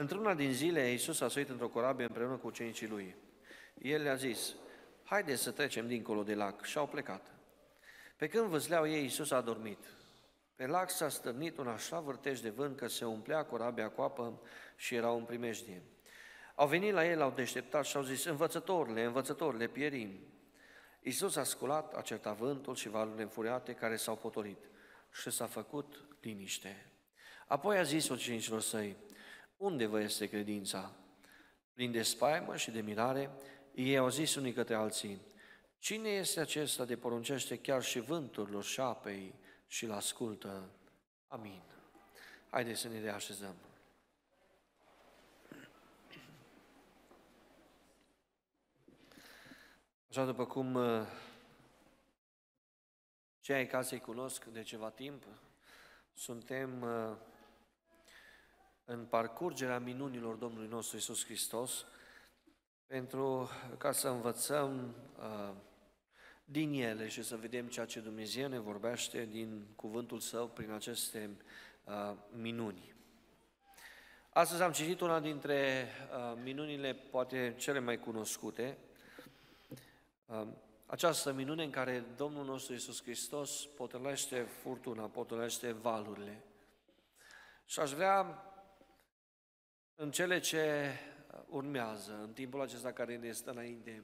Într-una din zile, Iisus a suit într-o corabie împreună cu ucenicii lui. El le-a zis, haideți să trecem dincolo de lac. Și au plecat. Pe când văzleau ei, Iisus a dormit. Pe lac s-a stârnit un așa vârtej de vânt că se umplea corabia cu apă și erau în primejdie. Au venit la el, au deșteptat și au zis, învățătorile, învățătorile, pierim. Iisus a sculat, a certat vântul și valurile înfuriate care s-au potolit și s-a făcut liniște. Apoi a zis ucenicilor săi, unde vă este credința? Plin de spaimă și de mirare, ei au zis unii către alții, Cine este acesta de poruncește chiar și vânturilor și apei și îl ascultă? Amin. Haideți să ne reașezăm. Așa după cum uh, cei ai casei cunosc de ceva timp, suntem uh, în parcurgerea minunilor Domnului nostru Isus Hristos, pentru ca să învățăm uh, din ele și să vedem ceea ce Dumnezeu ne vorbește din cuvântul Său prin aceste uh, minuni. Astăzi am citit una dintre uh, minunile, poate cele mai cunoscute, uh, această minune în care Domnul nostru Isus Hristos potolește furtuna, potolește valurile. Și aș vrea în cele ce uh, urmează, în timpul acesta care ne stă înainte,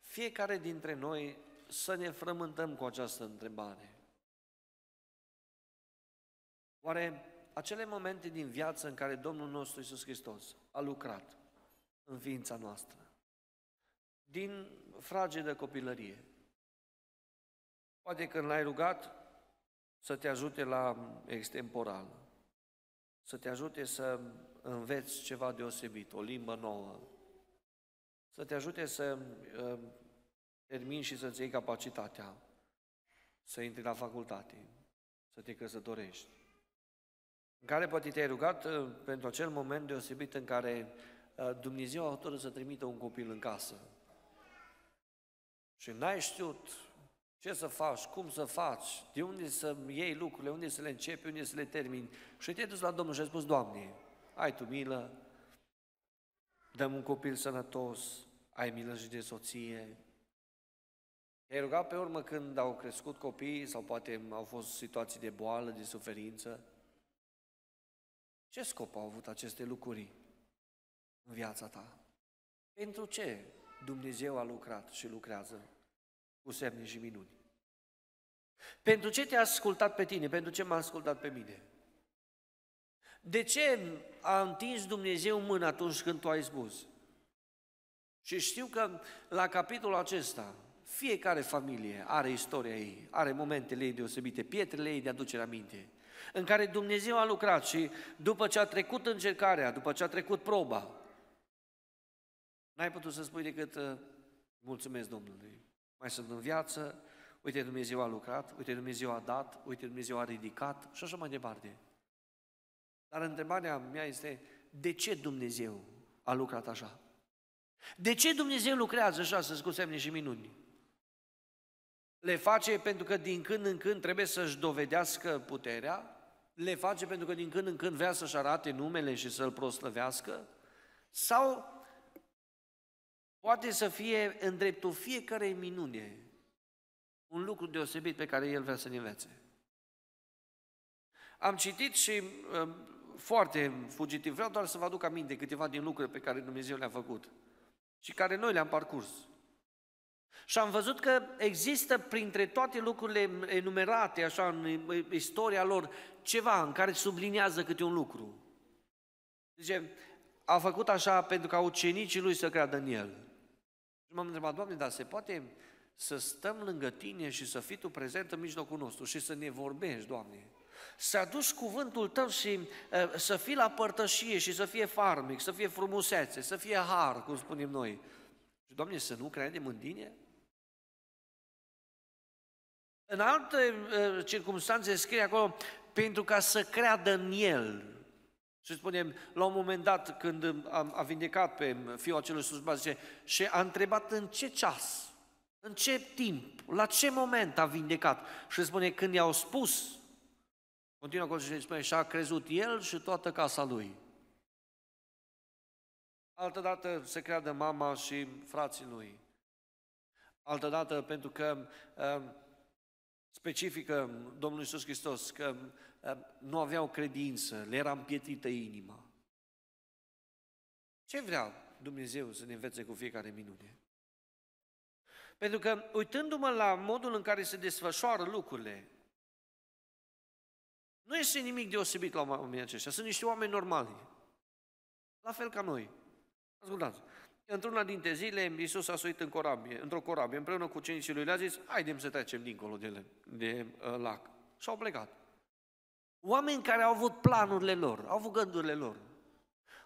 fiecare dintre noi să ne frământăm cu această întrebare. Oare acele momente din viață în care Domnul nostru Isus Hristos a lucrat în ființa noastră, din fragedă copilărie, poate când l-ai rugat să te ajute la extemporal, să te ajute să înveți ceva deosebit, o limbă nouă, să te ajute să uh, termini și să-ți iei capacitatea, să intri la facultate, să te căsătorești. În care poate te-ai rugat uh, pentru acel moment deosebit în care uh, Dumnezeu a hotărât să trimită un copil în casă. Și n-ai știut ce să faci, cum să faci, de unde să iei lucrurile, unde să le începi, unde să le termini. Și te-ai dus la Domnul și ai spus, Doamne, ai tu milă, dăm un copil sănătos, ai milă și de soție. I-ai rugat pe urmă când au crescut copiii sau poate au fost situații de boală, de suferință. Ce scop au avut aceste lucruri în viața ta? Pentru ce Dumnezeu a lucrat și lucrează cu semne și minuni? Pentru ce te-a ascultat pe tine? Pentru ce m-a ascultat pe mine? De ce a întins Dumnezeu mâna atunci când tu ai spus? Și știu că la capitolul acesta, fiecare familie are istoria ei, are momentele ei deosebite, pietrele ei de aducere aminte, în care Dumnezeu a lucrat și după ce a trecut încercarea, după ce a trecut proba, n-ai putut să spui decât uh, mulțumesc Domnului, mai sunt în viață, uite Dumnezeu a lucrat, uite Dumnezeu a dat, uite Dumnezeu a ridicat și așa mai departe. Dar întrebarea mea este, de ce Dumnezeu a lucrat așa? De ce Dumnezeu lucrează să cu semne și minuni? Le face pentru că din când în când trebuie să-și dovedească puterea? Le face pentru că din când în când vrea să-și arate numele și să-L proslăvească? Sau poate să fie în dreptul fiecarei minune un lucru deosebit pe care El vrea să ne învețe? Am citit și uh, foarte fugitiv. Vreau doar să vă aduc aminte câteva din lucruri pe care Dumnezeu le-a făcut și care noi le-am parcurs. Și am văzut că există printre toate lucrurile enumerate așa în istoria lor ceva în care subliniază câte un lucru. Zice, a făcut așa pentru ca ucenicii lui să creadă în el. Și m-am întrebat, Doamne, dar se poate să stăm lângă tine și să fii tu prezent în mijlocul nostru și să ne vorbești, Doamne? să aduci cuvântul tău și eh, să fii la părtășie și să fie farmic, să fie frumusețe, să fie har, cum spunem noi. Și, Doamne, să nu credem în tine? În alte eh, circunstanțe scrie acolo, pentru ca să creadă în el. Și spunem, la un moment dat, când a vindecat pe fiul acelui slujbat, zice, și a întrebat în ce ceas, în ce timp, la ce moment a vindecat. Și spune, când i-au spus, Continuă acolo și spune, și a crezut el și toată casa lui. Altădată se creadă mama și frații lui. Altădată pentru că um, specifică Domnul Iisus Hristos că um, nu aveau credință, le era împietrită inima. Ce vrea Dumnezeu să ne învețe cu fiecare minune? Pentru că, uitându-mă la modul în care se desfășoară lucrurile, nu este nimic deosebit la oamenii aceștia, sunt niște oameni normali. La fel ca noi. Ascultați, într-una dintre zile Iisus a suit în corabie, într-o corabie, împreună cu cenicii lui, le-a zis, haidem să trecem dincolo de, de uh, lac. Și au plecat. Oameni care au avut planurile lor, au avut gândurile lor.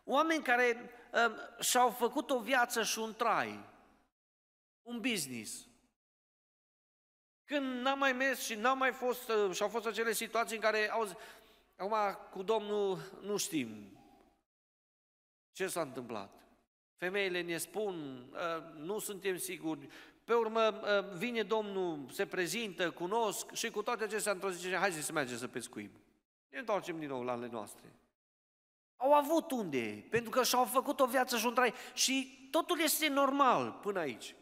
Oameni care uh, și-au făcut o viață și un trai, un business. Când n-am mai mers și n-am mai fost, uh, și au fost acele situații în care au zis, acum cu Domnul nu știm ce s-a întâmplat. Femeile ne spun, uh, nu suntem siguri, pe urmă uh, vine Domnul, se prezintă, cunosc și cu toate acestea într-o zice, hai să mergem să pescuim. Ne întoarcem din nou la ale noastre. Au avut unde, pentru că și-au făcut o viață și un trai și totul este normal până aici.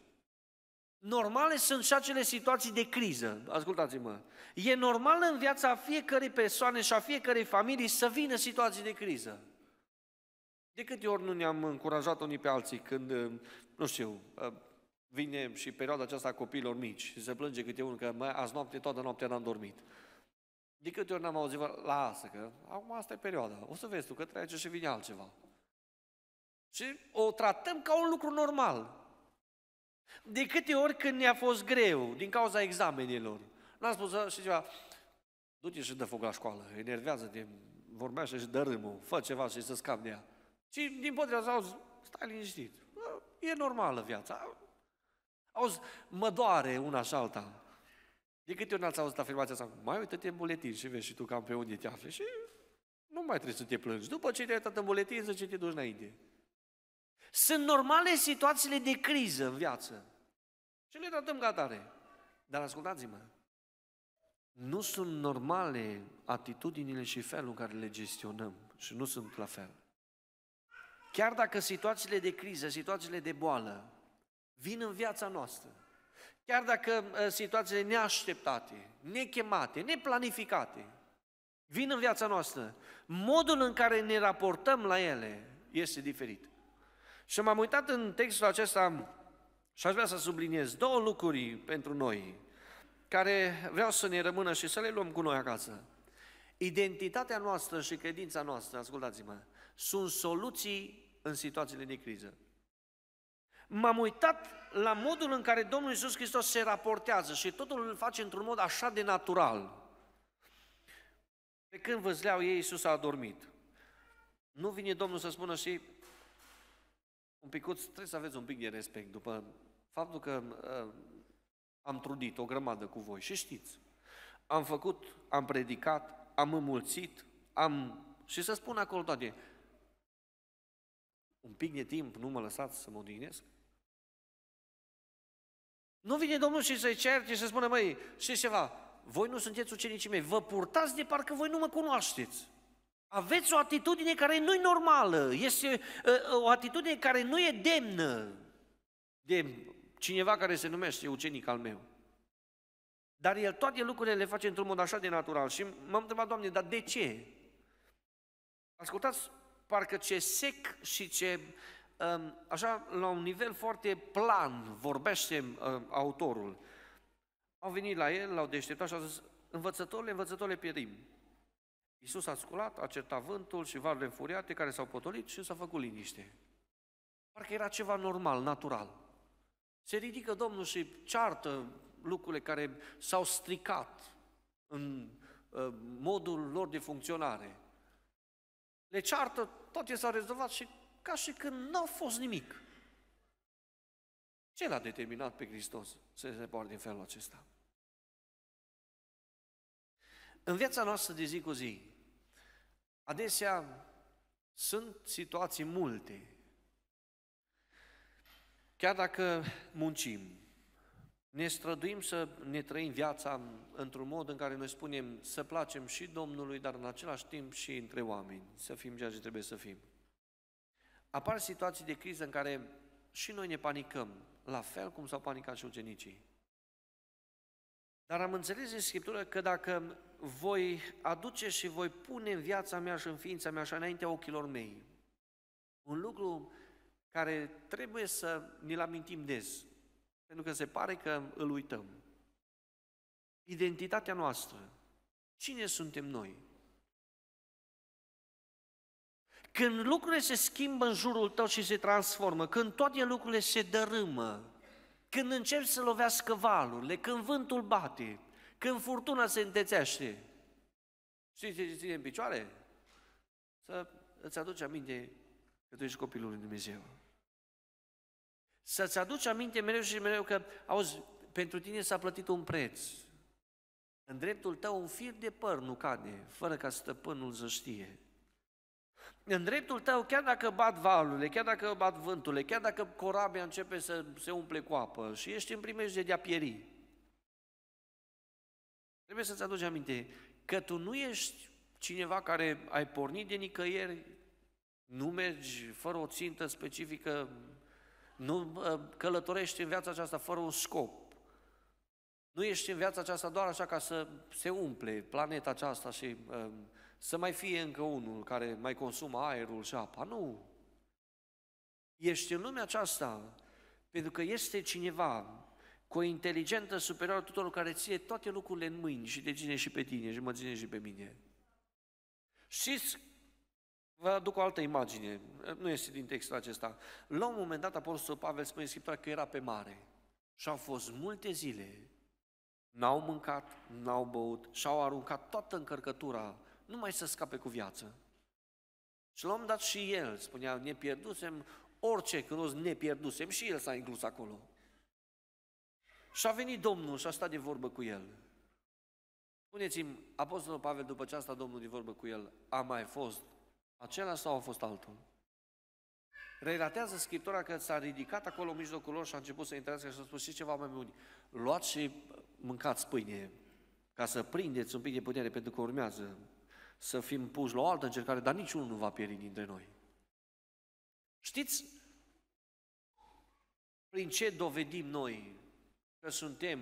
Normale sunt și acele situații de criză, ascultați-mă. E normal în viața fiecărei persoane și a fiecărei familii să vină situații de criză. De câte ori nu ne-am încurajat unii pe alții când, uh, nu știu, uh, vine și perioada aceasta a copiilor mici și se plânge câte unul că mă, azi noapte, toată noaptea n-am dormit. De câte ori n-am auzit, lasă că acum asta e perioada, o să vezi tu că trece și vine altceva. Și o tratăm ca un lucru normal. De câte ori când ne-a fost greu, din cauza examenilor, n-am spus și ceva, du-te și dă foc la școală, enervează-te, vorbește și dă râmul, fă ceva și să scap de ea. Și din potriva auzi, stai liniștit, e normală viața. Auzi, mă doare una și alta. De câte ori n-ați auzit afirmația asta? Mai uită-te în buletin și vezi și tu cam pe unde te afli și nu mai trebuie să te plângi. După ce te-ai uitat în buletin, să ce te duci înainte. Sunt normale situațiile de criză în viață. Și le tratăm ca atare. Dar ascultați-mă, nu sunt normale atitudinile și felul în care le gestionăm și nu sunt la fel. Chiar dacă situațiile de criză, situațiile de boală vin în viața noastră, chiar dacă ă, situațiile neașteptate, nechemate, neplanificate vin în viața noastră, modul în care ne raportăm la ele este diferit. Și m-am uitat în textul acesta și aș vrea să subliniez două lucruri pentru noi care vreau să ne rămână și să le luăm cu noi acasă. Identitatea noastră și credința noastră, ascultați-mă, sunt soluții în situațiile de criză. M-am uitat la modul în care Domnul Iisus Hristos se raportează și totul îl face într-un mod așa de natural. Pe când văzleau ei, Iisus a adormit. Nu vine Domnul să spună și un picuț, trebuie să aveți un pic de respect după faptul că uh, am trudit o grămadă cu voi și știți. Am făcut, am predicat, am înmulțit, am... Și să spun acolo toate, un pic de timp nu mă lăsați să mă odihnesc? Nu vine Domnul și să-i certe și să spune, măi, și ceva, voi nu sunteți ucenicii mei, vă purtați de parcă voi nu mă cunoașteți. Aveți o atitudine care nu e normală, este uh, uh, o atitudine care nu e demnă de cineva care se numește ucenic al meu. Dar el toate lucrurile le face într-un mod așa de natural și m-am întrebat, Doamne, dar de ce? Ascultați, parcă ce sec și ce, um, așa, la un nivel foarte plan vorbește uh, autorul. Au venit la el, l-au deșteptat și au zis, învățătorile, învățătorile pierim. Iisus a sculat, a certat vântul și valurile înfuriate care s-au potolit și s-a făcut liniște. Parcă era ceva normal, natural. Se ridică Domnul și ceartă lucrurile care s-au stricat în ă, modul lor de funcționare. Le ceartă, tot ce s-a rezolvat și ca și când n-a fost nimic. Ce l-a determinat pe Hristos să se poartă din felul acesta? În viața noastră de zi cu zi, Adesea sunt situații multe. Chiar dacă muncim, ne străduim să ne trăim viața într-un mod în care noi spunem să placem și Domnului, dar în același timp și între oameni, să fim ceea ce trebuie să fim. Apar situații de criză în care și noi ne panicăm, la fel cum s-au panicat și ucenicii. Dar am înțeles din Scriptură că dacă voi aduce și voi pune în viața mea și în ființa mea și înaintea ochilor mei, un lucru care trebuie să ne-l amintim des, pentru că se pare că îl uităm. Identitatea noastră. Cine suntem noi? Când lucrurile se schimbă în jurul tău și se transformă, când toate lucrurile se dărâmă, când încep să lovească valurile, când vântul bate, când furtuna se întețește, știi ce ține în picioare? Să îți aduci aminte că tu ești copilul lui Dumnezeu. Să-ți aduci aminte mereu și mereu că, auzi, pentru tine s-a plătit un preț. În dreptul tău un fir de păr nu cade, fără ca stăpânul să știe în dreptul tău, chiar dacă bat valurile, chiar dacă bat vânturile, chiar dacă corabia începe să se umple cu apă și ești în primejde de a pieri, trebuie să-ți aduci aminte că tu nu ești cineva care ai pornit de nicăieri, nu mergi fără o țintă specifică, nu călătorești în viața aceasta fără un scop. Nu ești în viața aceasta doar așa ca să se umple planeta aceasta și uh, să mai fie încă unul care mai consumă aerul și apa. Nu! Ești în lumea aceasta pentru că este cineva cu o inteligentă superioară tuturor care ție toate lucrurile în mâini și te ține și pe tine și mă ține și pe mine. Știți, vă aduc o altă imagine, nu este din textul acesta. La un moment dat Apostol Pavel spune în Scriptura că era pe mare și au fost multe zile, n-au mâncat, n-au băut și au aruncat toată încărcătura nu mai să scape cu viață. Și l-am dat și el, spunea, ne pierdusem orice cunosc, ne pierdusem și el s-a inclus acolo. Și a venit Domnul și a stat de vorbă cu el. Spuneți-mi, Apostolul Pavel, după ce a stat Domnul de vorbă cu el, a mai fost acela sau a fost altul? Relatează Scriptura că s-a ridicat acolo în mijlocul lor și a început să intrească și a spus și ceva mai buni. Luați și mâncați pâine ca să prindeți un pic de putere pentru că urmează să fim puși la o altă încercare, dar niciunul nu va pieri dintre noi. Știți prin ce dovedim noi că suntem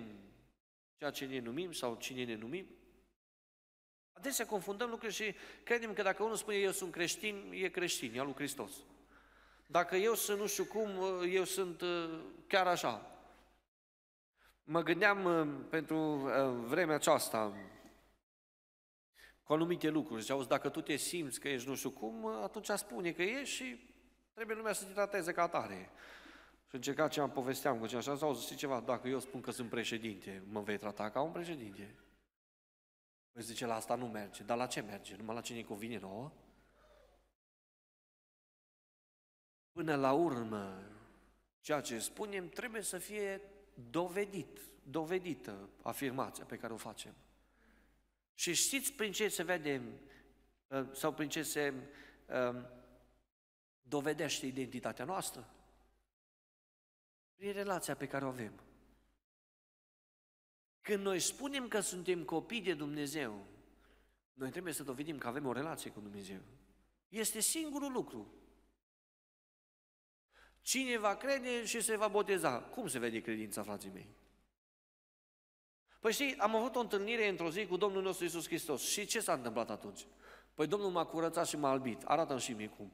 ceea ce ne numim sau cine ne numim? Adesea confundăm lucruri și credem că dacă unul spune eu sunt creștin, e creștin, e al lui Hristos. Dacă eu sunt nu știu cum, eu sunt uh, chiar așa. Mă gândeam uh, pentru uh, vremea aceasta, cu anumite lucruri. Zice, auzi, dacă tu te simți că ești nu știu cum, atunci spune că ești și trebuie lumea să te trateze ca atare. Și încerca ce am povesteam cu cineva și auzi, ceva, dacă eu spun că sunt președinte, mă vei trata ca un președinte? Păi zice, la asta nu merge. Dar la ce merge? Numai la cine convine nouă? Până la urmă, ceea ce spunem trebuie să fie dovedit, dovedită afirmația pe care o facem. Și știți prin ce se vede uh, sau prin ce se uh, dovedește identitatea noastră? Prin relația pe care o avem. Când noi spunem că suntem copii de Dumnezeu, noi trebuie să dovedim că avem o relație cu Dumnezeu. Este singurul lucru. Cine va crede și se va boteza. Cum se vede credința, frații mei? Păi știi, am avut o întâlnire într-o zi cu Domnul nostru Isus Hristos. Și ce s-a întâmplat atunci? Păi Domnul m-a curățat și m-a albit. Arată-mi și mie cum.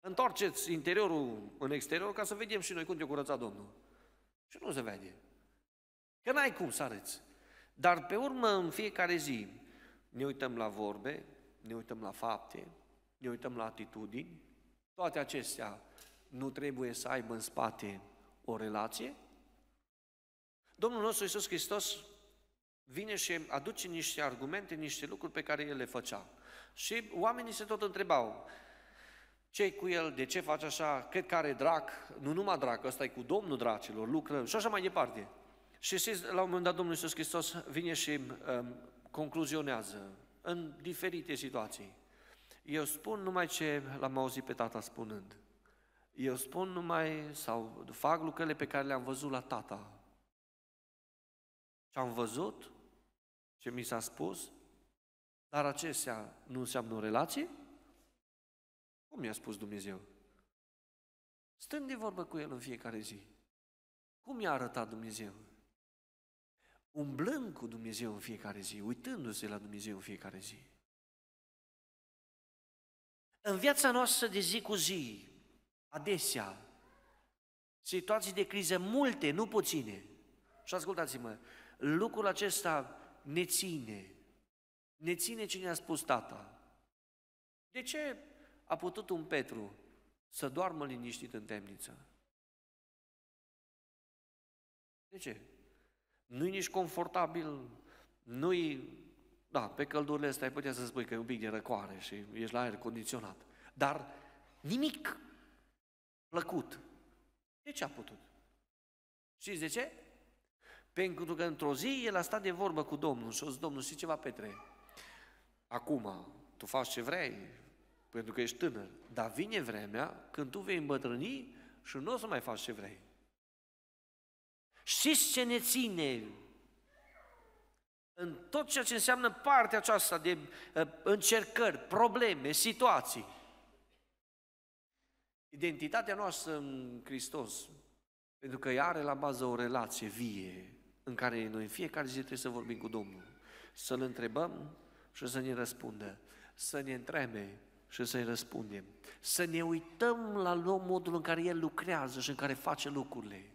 Întoarceți interiorul în exterior ca să vedem și noi cum te-a curățat Domnul. Și nu se vede. Că n-ai cum să arăți. Dar pe urmă, în fiecare zi, ne uităm la vorbe, ne uităm la fapte, ne uităm la atitudini. Toate acestea nu trebuie să aibă în spate o relație Domnul nostru Iisus Hristos vine și aduce niște argumente, niște lucruri pe care el le făcea. Și oamenii se tot întrebau, ce cu el, de ce face așa, cred că are drac, nu numai drac, ăsta e cu domnul dracilor, lucră și așa mai departe. Și știți, la un moment dat Domnul Iisus Hristos vine și um, concluzionează în diferite situații. Eu spun numai ce l-am auzit pe tata spunând. Eu spun numai sau fac lucrurile pe care le-am văzut la tata ce am văzut, ce mi s-a spus, dar acestea nu înseamnă o relație? Cum mi-a spus Dumnezeu? Stând de vorbă cu El în fiecare zi, cum i-a arătat Dumnezeu? Umblând cu Dumnezeu în fiecare zi, uitându-se la Dumnezeu în fiecare zi. În viața noastră de zi cu zi, adesea, situații de criză multe, nu puține. Și ascultați-mă, lucrul acesta ne ține. Ne ține ce ne-a spus tata. De ce a putut un Petru să doarmă liniștit în temniță? De ce? Nu-i nici confortabil, nu-i... Da, pe căldurile astea ai putea să spui că e un pic de răcoare și ești la aer condiționat. Dar nimic plăcut. De ce a putut? Știți de ce? Pentru că într-o zi el a stat de vorbă cu Domnul și a zis, Domnul, știi ceva, Petre? Acum, tu faci ce vrei, pentru că ești tânăr, dar vine vremea când tu vei îmbătrâni și nu o să mai faci ce vrei. Știți ce ne ține în tot ceea ce înseamnă partea aceasta de ă, încercări, probleme, situații. Identitatea noastră în Hristos, pentru că ea are la bază o relație vie în care noi în fiecare zi trebuie să vorbim cu Domnul, să-L întrebăm și să ne răspundă, să ne întrebe și să-i răspundem, să ne uităm la modul în care El lucrează și în care face lucrurile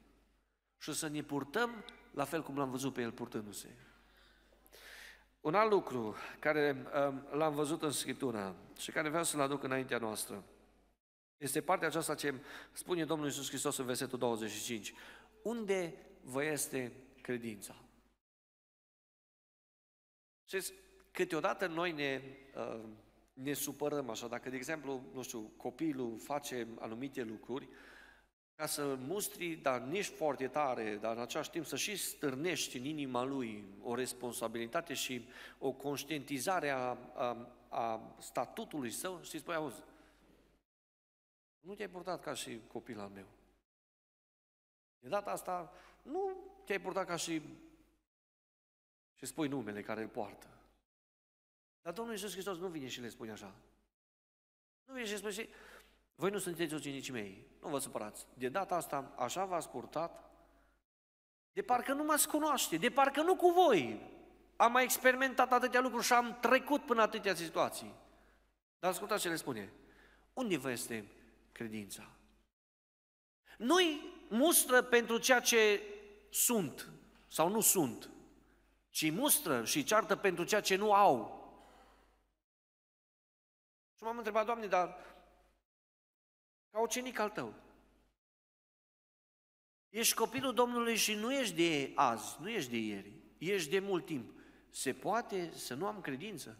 și să ne purtăm la fel cum l-am văzut pe El purtându-se. Un alt lucru care um, l-am văzut în Scriptura și care vreau să-l aduc înaintea noastră este partea aceasta ce spune Domnul Iisus Hristos în versetul 25. Unde vă este credința. Știți, câteodată noi ne, uh, ne supărăm așa, dacă, de exemplu, nu știu, copilul face anumite lucruri, ca să mustri, dar nici foarte tare, dar în același timp să și stârnești în inima lui o responsabilitate și o conștientizare a, a, a statutului său și spui, auzi, nu te-ai purtat ca și copil al meu. De data asta nu te-ai purtat ca și... și spui numele care îl poartă. Dar Domnul Iisus Hristos nu vine și le spune așa. Nu vine și le spune și... Voi nu sunteți ucenicii mei, nu vă supărați. De data asta așa v-ați purtat, de parcă nu m-ați cunoaște, de parcă nu cu voi. Am mai experimentat atâtea lucruri și am trecut până atâtea situații. Dar ascultați ce le spune. Unde vă este credința? Nu-i mustră pentru ceea ce sunt sau nu sunt, ci mustră și ceartă pentru ceea ce nu au. Și m-am întrebat, Doamne, dar ca ucenic al tău, ești copilul Domnului și nu ești de azi, nu ești de ieri, ești de mult timp. Se poate să nu am credință?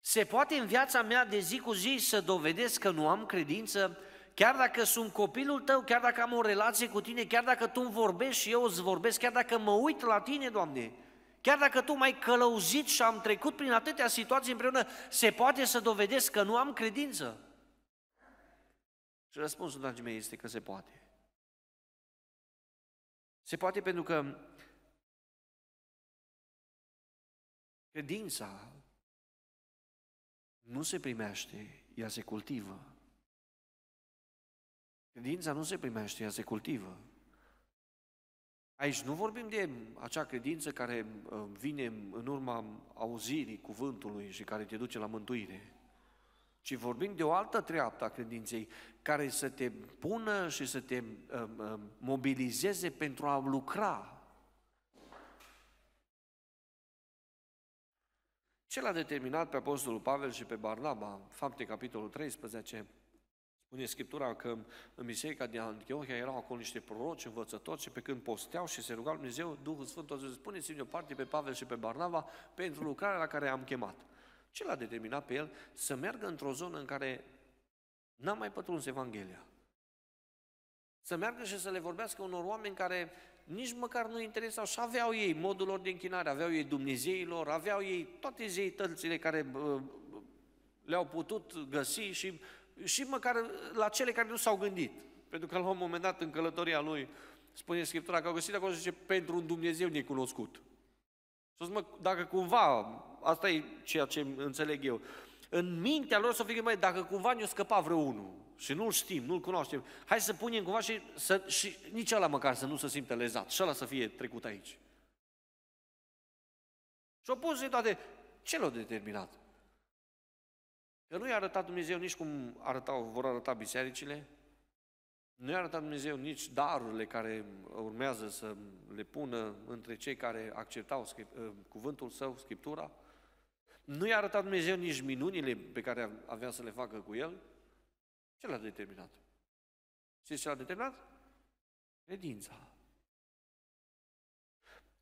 Se poate în viața mea de zi cu zi să dovedesc că nu am credință chiar dacă sunt copilul tău, chiar dacă am o relație cu tine, chiar dacă tu îmi vorbești și eu îți vorbesc, chiar dacă mă uit la tine, Doamne, chiar dacă tu m-ai călăuzit și am trecut prin atâtea situații împreună, se poate să dovedesc că nu am credință? Și răspunsul, dragii mei, este că se poate. Se poate pentru că credința nu se primește, ea se cultivă. Credința nu se primește, ea se cultivă. Aici nu vorbim de acea credință care uh, vine în urma auzirii cuvântului și care te duce la mântuire, ci vorbim de o altă treaptă a credinței care să te pună și să te uh, uh, mobilizeze pentru a lucra. Ce l-a determinat pe Apostolul Pavel și pe Barnaba? Fapte capitolul 13, Spune Scriptura că în biserica din Antiohia erau acolo niște proroci, învățători și pe când posteau și se rugau Dumnezeu, Duhul Sfânt a zis: spuneți o parte pe Pavel și pe Barnava pentru lucrarea la care am chemat. Ce l-a determinat pe el să meargă într-o zonă în care n-a mai pătruns Evanghelia? Să meargă și să le vorbească unor oameni care nici măcar nu interesau și aveau ei modul lor de închinare, aveau ei Dumnezeilor, aveau ei toate zeitățile care le-au putut găsi și și măcar la cele care nu s-au gândit. Pentru că la un moment dat în călătoria lui spune Scriptura că a găsit acolo și zice, pentru un Dumnezeu necunoscut. Și mă, dacă cumva, asta e ceea ce înțeleg eu, în mintea lor să fie, mai dacă cumva ne-o scăpa vreunul și nu-l știm, nu-l cunoaștem, hai să punem cumva și, să, și nici ăla măcar să nu se simte lezat, și ăla să fie trecut aici. Și au pus toate, ce l-a determinat? Că nu i-a arătat Dumnezeu nici cum arătau, vor arăta bisericile, nu i-a arătat Dumnezeu nici darurile care urmează să le pună între cei care acceptau ă, cuvântul său, Scriptura, nu i-a arătat Dumnezeu nici minunile pe care avea să le facă cu el, ce l-a determinat? Știți ce l-a determinat? Credința.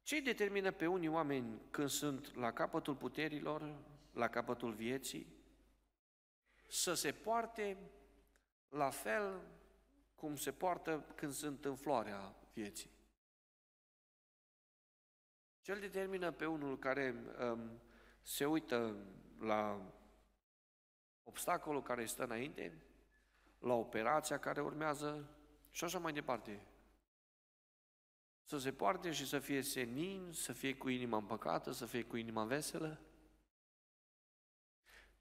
Ce determină pe unii oameni când sunt la capătul puterilor, la capătul vieții, să se poarte la fel cum se poartă când sunt în floarea vieții. Cel determină pe unul care um, se uită la obstacolul care stă înainte, la operația care urmează și așa mai departe. Să se poarte și să fie senin, să fie cu inima împăcată, să fie cu inima veselă.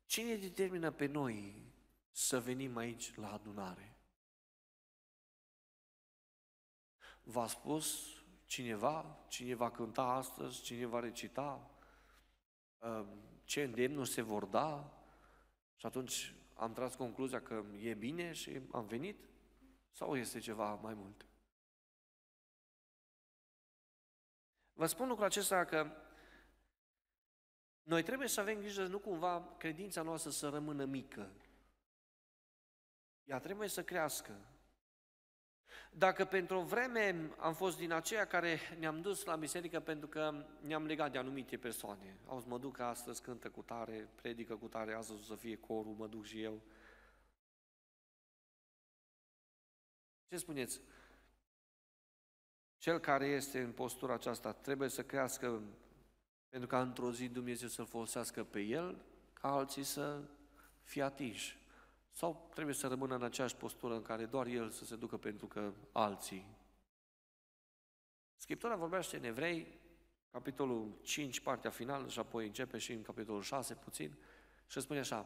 Ce ne determină pe noi să venim aici la adunare? V-a spus cineva, cine va cânta astăzi, cine va recita, ehm, ce îndemnuri se vor da și atunci am tras concluzia că e bine și am venit? Sau este ceva mai mult? Vă spun lucrul acesta că noi trebuie să avem grijă nu cumva credința noastră să rămână mică. Ea trebuie să crească. Dacă pentru o vreme am fost din aceia care ne-am dus la biserică pentru că ne-am legat de anumite persoane. Auzi, mă duc astăzi, cântă cu tare, predică cu tare, astăzi o să fie corul, mă duc și eu. Ce spuneți? Cel care este în postura aceasta trebuie să crească pentru ca într-o zi Dumnezeu să-L folosească pe El, ca alții să fie atinși. Sau trebuie să rămână în aceeași postură în care doar El să se ducă pentru că alții. Scriptura vorbește în Evrei, capitolul 5, partea finală, și apoi începe și în capitolul 6 puțin, și spune așa,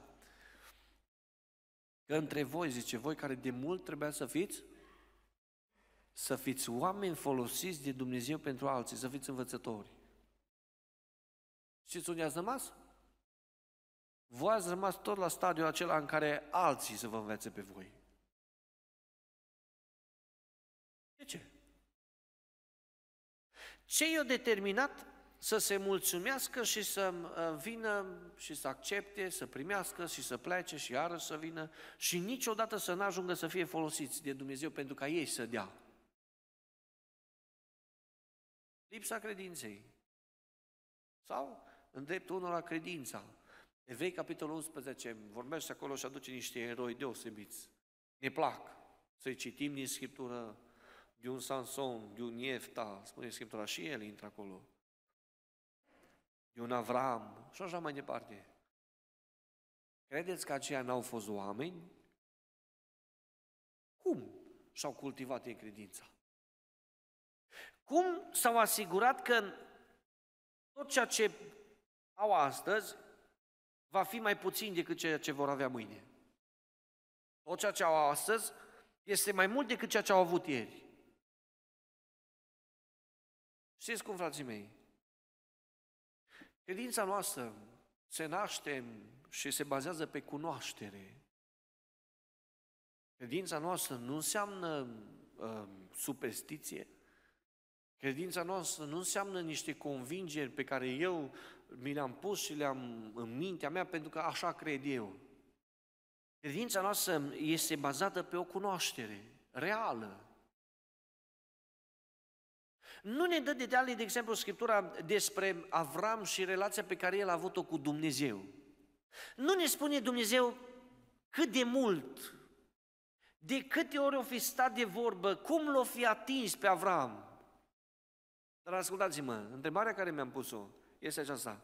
că între voi, zice, voi care de mult trebuia să fiți, să fiți oameni folosiți de Dumnezeu pentru alții, să fiți învățători Știți unde ați rămas? Voi ați rămas tot la stadiul acela în care alții să vă învețe pe voi. De ce? Ce i-a determinat să se mulțumească și să uh, vină și să accepte, să primească și să plece și iarăși să vină și niciodată să n-ajungă să fie folosiți de Dumnezeu pentru ca ei să dea. Lipsa credinței. Sau îndreptă unul la credința. Evrei, capitolul 11, vorbește acolo și aduce niște eroi deosebiți. Ne plac să-i citim din Scriptură, de un Samson, de un Iefta, spune Scriptura, și el intră acolo. De un Avram și așa mai departe. Credeți că aceia n-au fost oameni? Cum și-au cultivat ei credința? Cum s-au asigurat că tot ceea ce au astăzi va fi mai puțin decât ceea ce vor avea mâine. Tot ceea ce au astăzi este mai mult decât ceea ce au avut ieri. Știți cum, frații mei? Credința noastră se naște și se bazează pe cunoaștere. Credința noastră nu înseamnă uh, superstiție, Credința noastră nu înseamnă niște convingeri pe care eu mi le-am pus și le-am în mintea mea pentru că așa cred eu. Credința noastră este bazată pe o cunoaștere reală. Nu ne dă detalii, de exemplu, Scriptura despre Avram și relația pe care el a avut-o cu Dumnezeu. Nu ne spune Dumnezeu cât de mult, de câte ori o fi stat de vorbă, cum l-o fi atins pe Avram. Dar ascultați-mă, întrebarea care mi-am pus-o este aceasta.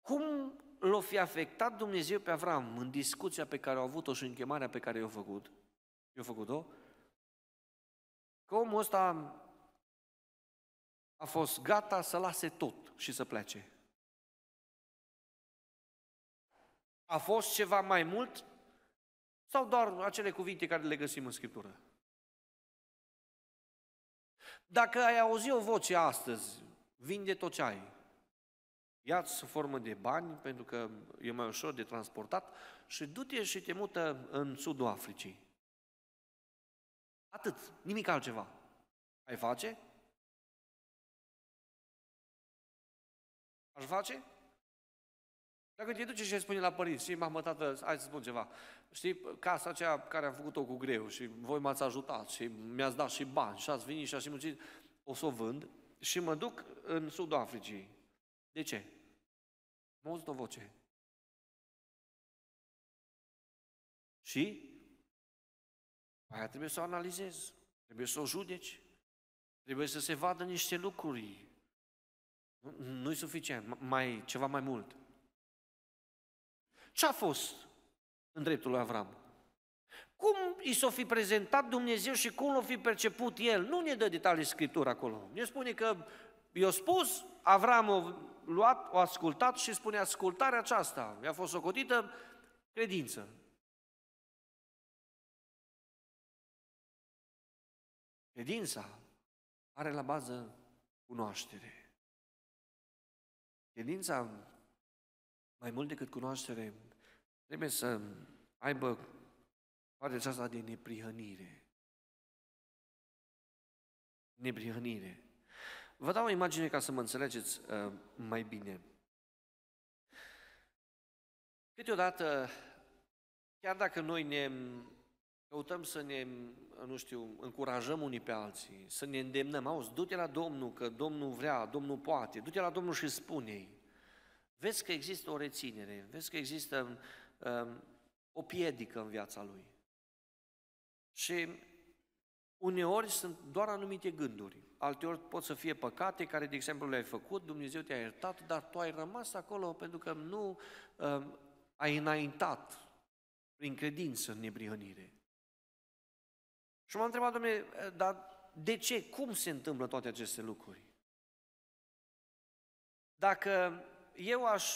Cum l-o fi afectat Dumnezeu pe Avram în discuția pe care au avut-o și în chemarea pe care i-a făcut? I-a făcut-o? Că omul ăsta a fost gata să lase tot și să plece. A fost ceva mai mult sau doar acele cuvinte care le găsim în Scriptură? Dacă ai auzit o voce astăzi, vinde tot ce ai. Ia-ți formă de bani, pentru că e mai ușor de transportat, și du-te și te mută în sudul Africii. Atât, nimic altceva. Ai face? Aș face? Dacă te duce și îi spune la părinți, și mamă, tată, hai să spun ceva, știi, casa aceea care am făcut-o cu greu și voi m-ați ajutat și mi-ați dat și bani și ați venit și ați muncit, o să o vând și mă duc în Sudul Africii. De ce? Mă auzit o voce. Și? Păi aia trebuie să o analizez, trebuie să o judeci, trebuie să se vadă niște lucruri. Nu-i suficient, mai, ceva mai mult ce-a fost în dreptul lui Avram? Cum i s-o fi prezentat Dumnezeu și cum l-o fi perceput el? Nu ne dă detalii Scriptura acolo. Ne spune că i-a spus, Avram a luat, o ascultat și spune ascultarea aceasta. I-a fost socotită credință. Credința are la bază cunoaștere. Credința, mai mult decât cunoaștere, Trebuie să aibă partea aceasta de neprihănire. Neprihănire. Vă dau o imagine ca să mă înțelegeți uh, mai bine. Câteodată, chiar dacă noi ne căutăm să ne, nu știu, încurajăm unii pe alții, să ne îndemnăm, auzi, du-te la Domnul, că Domnul vrea, Domnul poate, du-te la Domnul și spune-i. Vezi că există o reținere, vezi că există Um, o piedică în viața lui. Și uneori sunt doar anumite gânduri, alteori pot să fie păcate care, de exemplu, le-ai făcut, Dumnezeu te-a iertat, dar tu ai rămas acolo pentru că nu um, ai înaintat prin credință în neprihănire. Și m-am întrebat, domnule, dar de ce? Cum se întâmplă toate aceste lucruri? Dacă eu aș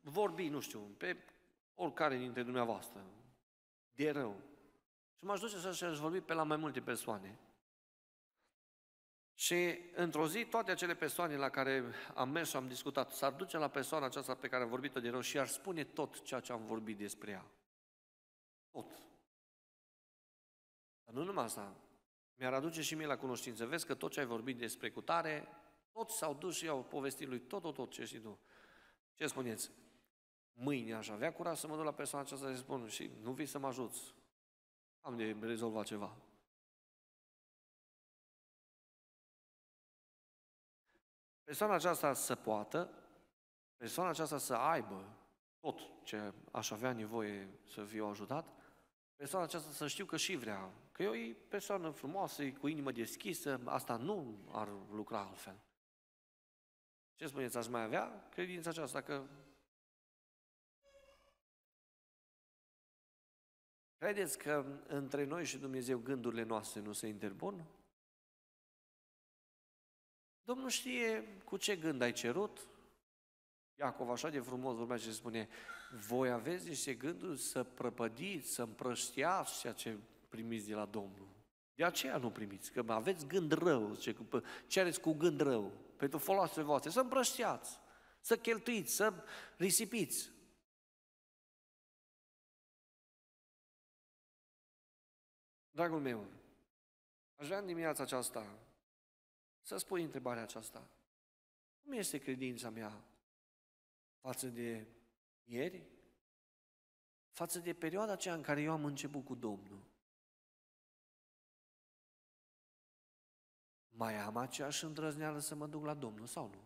vorbi, nu știu, pe oricare dintre dumneavoastră, de rău. Și m-aș duce să aș vorbi pe la mai multe persoane. Și într-o zi, toate acele persoane la care am mers și am discutat, s-ar duce la persoana aceasta pe care am vorbit-o de rău și ar spune tot ceea ce am vorbit despre ea. Tot. Dar nu numai asta. Mi-ar aduce și mie la cunoștință. Vezi că tot ce ai vorbit despre cutare, toți s-au dus și au povestit lui tot, tot, tot ce știi tu. Ce spuneți? mâine aș avea curaj să mă duc la persoana aceasta și spun și nu vii să mă ajuți. Am de rezolvat ceva. Persoana aceasta să poată, persoana aceasta să aibă tot ce aș avea nevoie să fiu ajutat, persoana aceasta să știu că și vrea, că eu e persoană frumoasă, e cu inimă deschisă, asta nu ar lucra altfel. Ce spuneți, aș mai avea credința aceasta că Credeți că între noi și Dumnezeu gândurile noastre nu se interpun? Domnul știe cu ce gând ai cerut. Iacov așa de frumos vorbea și spune, voi aveți niște gânduri să prăpădiți, să împrăștiați ceea ce primiți de la Domnul. De aceea nu primiți, că aveți gând rău, ce cereți cu gând rău, pentru foloasele voastre, să împrăștiați, să cheltuiți, să risipiți. Dragul meu, aș vrea în dimineața aceasta să spui întrebarea aceasta. Cum este credința mea față de ieri? Față de perioada aceea în care eu am început cu Domnul? Mai am aceeași îndrăzneală să mă duc la Domnul sau nu?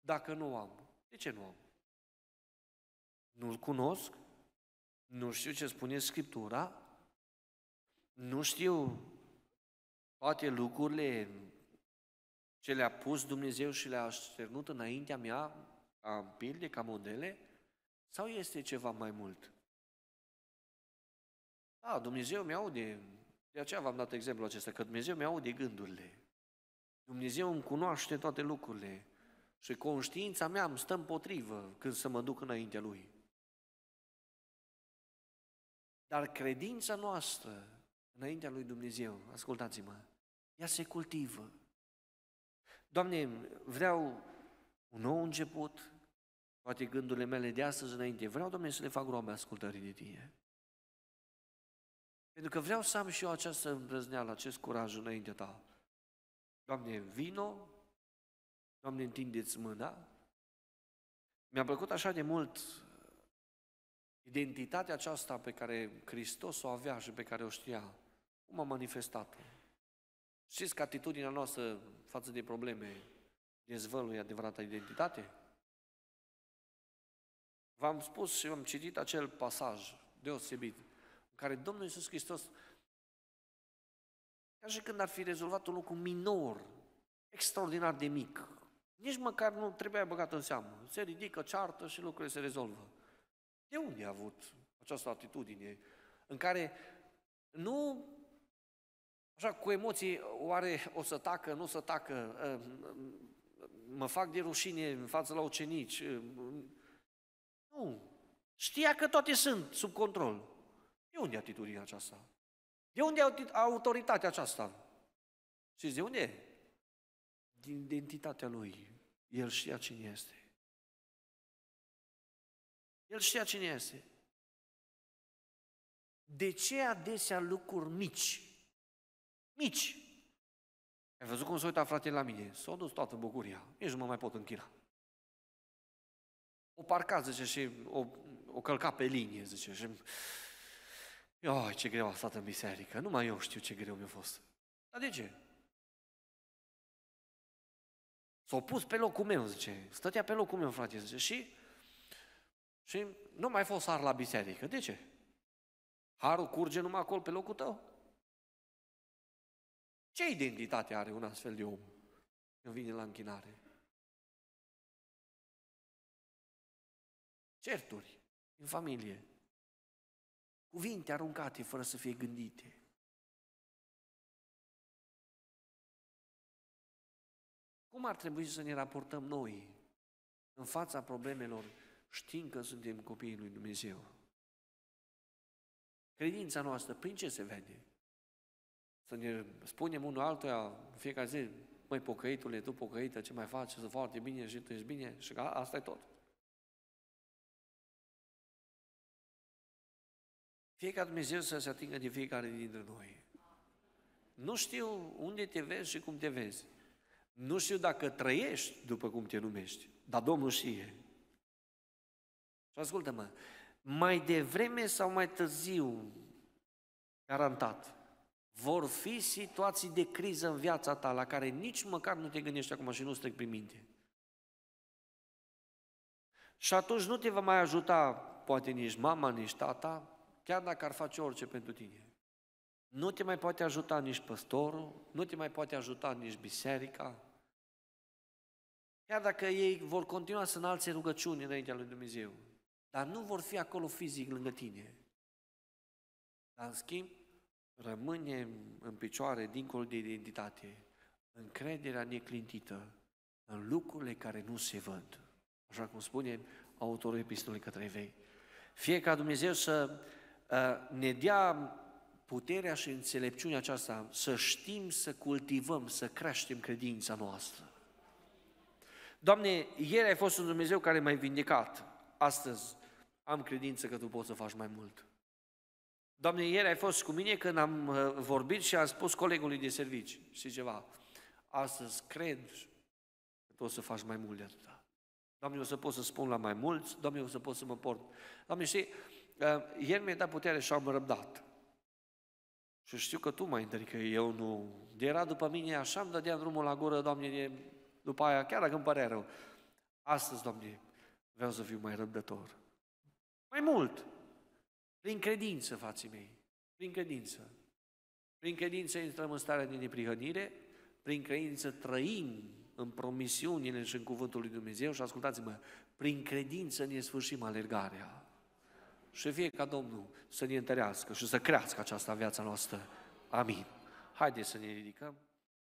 Dacă nu am, de ce nu am? Nu-L cunosc? Nu știu ce spune Scriptura? nu știu toate lucrurile ce le-a pus Dumnezeu și le-a așternut înaintea mea, ca pilde, ca modele, sau este ceva mai mult? Da, Dumnezeu mi-aude, de aceea v-am dat exemplul acesta, că Dumnezeu mi-aude gândurile. Dumnezeu îmi cunoaște toate lucrurile și conștiința mea îmi stă împotrivă când să mă duc înaintea Lui. Dar credința noastră înaintea lui Dumnezeu, ascultați-mă, ea se cultivă. Doamne, vreau un nou început, toate gândurile mele de astăzi înainte, vreau, Doamne, să le fac robe ascultării de Tine. Pentru că vreau să am și eu această îmbrăzneală, acest curaj înainte Ta. Doamne, vino, Doamne, întindeți mâna. Mi-a plăcut așa de mult identitatea aceasta pe care Hristos o avea și pe care o știa. Cum a manifestat-o? Știți că atitudinea noastră față de probleme dezvăluie adevărata identitate? V-am spus și am citit acel pasaj deosebit în care Domnul Iisus Hristos, ca și când ar fi rezolvat un lucru minor, extraordinar de mic, nici măcar nu trebuia băgat în seamă. Se ridică, ceartă și lucrurile se rezolvă. De unde a avut această atitudine în care nu Așa, cu emoții, oare o să tacă, nu o să tacă, ă, mă fac de rușine în față la ucenici. Ă, nu. Știa că toate sunt sub control. De unde atitudinea aceasta? De unde autoritatea aceasta? Și de unde? Din identitatea lui. El știa cine este. El știa cine este. De ce adesea lucruri mici mici. Ai văzut cum s-a uitat fratele la mine? S-a dus toată bucuria. Nici nu mă mai pot închina. O parca, zice, și o, o călca pe linie, zice. Și... Oh, ce greu a stat în biserică. Numai eu știu ce greu mi-a fost. Dar de ce? S-a pus pe locul meu, zice. Stătea pe locul meu, frate, zice. Și, și nu mai fost ar la biserică. De ce? Harul curge numai acolo pe locul tău. Ce identitate are un astfel de om când vine la închinare? Certuri în familie, cuvinte aruncate fără să fie gândite. Cum ar trebui să ne raportăm noi în fața problemelor știind că suntem copiii lui Dumnezeu? Credința noastră prin ce se vede? Să ne spunem unul altuia în fiecare zi, măi, pocăitule, tu pocăită, ce mai faci, sunt foarte bine și tu ești bine și a, asta e tot. Fie ca Dumnezeu să se atingă de fiecare dintre noi. Nu știu unde te vezi și cum te vezi. Nu știu dacă trăiești după cum te numești, dar Domnul știe. Și ascultă-mă, mai devreme sau mai târziu, garantat, vor fi situații de criză în viața ta la care nici măcar nu te gândești acum și nu-ți trec prin minte. Și atunci nu te va mai ajuta poate nici mama, nici tata, chiar dacă ar face orice pentru tine. Nu te mai poate ajuta nici păstorul, nu te mai poate ajuta nici biserica. Chiar dacă ei vor continua să înalțe rugăciuni înaintea lui Dumnezeu, dar nu vor fi acolo fizic lângă tine. Dar în schimb, rămânem în picioare dincolo de identitate, încrederea neclintită în lucrurile care nu se văd. Așa cum spune autorul epistolei către vei. Fie ca Dumnezeu să ă, ne dea puterea și înțelepciunea aceasta, să știm să cultivăm, să creștem credința noastră. Doamne, ieri ai fost un Dumnezeu care m-ai vindecat. Astăzi am credință că Tu poți să faci mai mult. Doamne, ieri ai fost cu mine când am uh, vorbit și am spus colegului de servici și ceva. Astăzi cred că tu o să faci mai mult de atât. Doamne, o să pot să spun la mai mulți, Doamne, o să pot să mă port. Doamne, știi, uh, ieri mi-ai dat putere și am răbdat. Și știu că tu mai ai că eu nu... De era după mine, așa îmi dădea drumul la gură, Doamne, de... după aia, chiar dacă îmi părea rău. Astăzi, Doamne, vreau să fiu mai răbdător. Mai mult, prin credință, frații mei, prin credință. Prin credință intrăm în starea de neprihănire, prin credință trăim în promisiunile și în cuvântul lui Dumnezeu și ascultați-mă, prin credință ne sfârșim alergarea. Și fie ca Domnul să ne întărească și să crească această viața noastră. Amin. Haideți să ne ridicăm.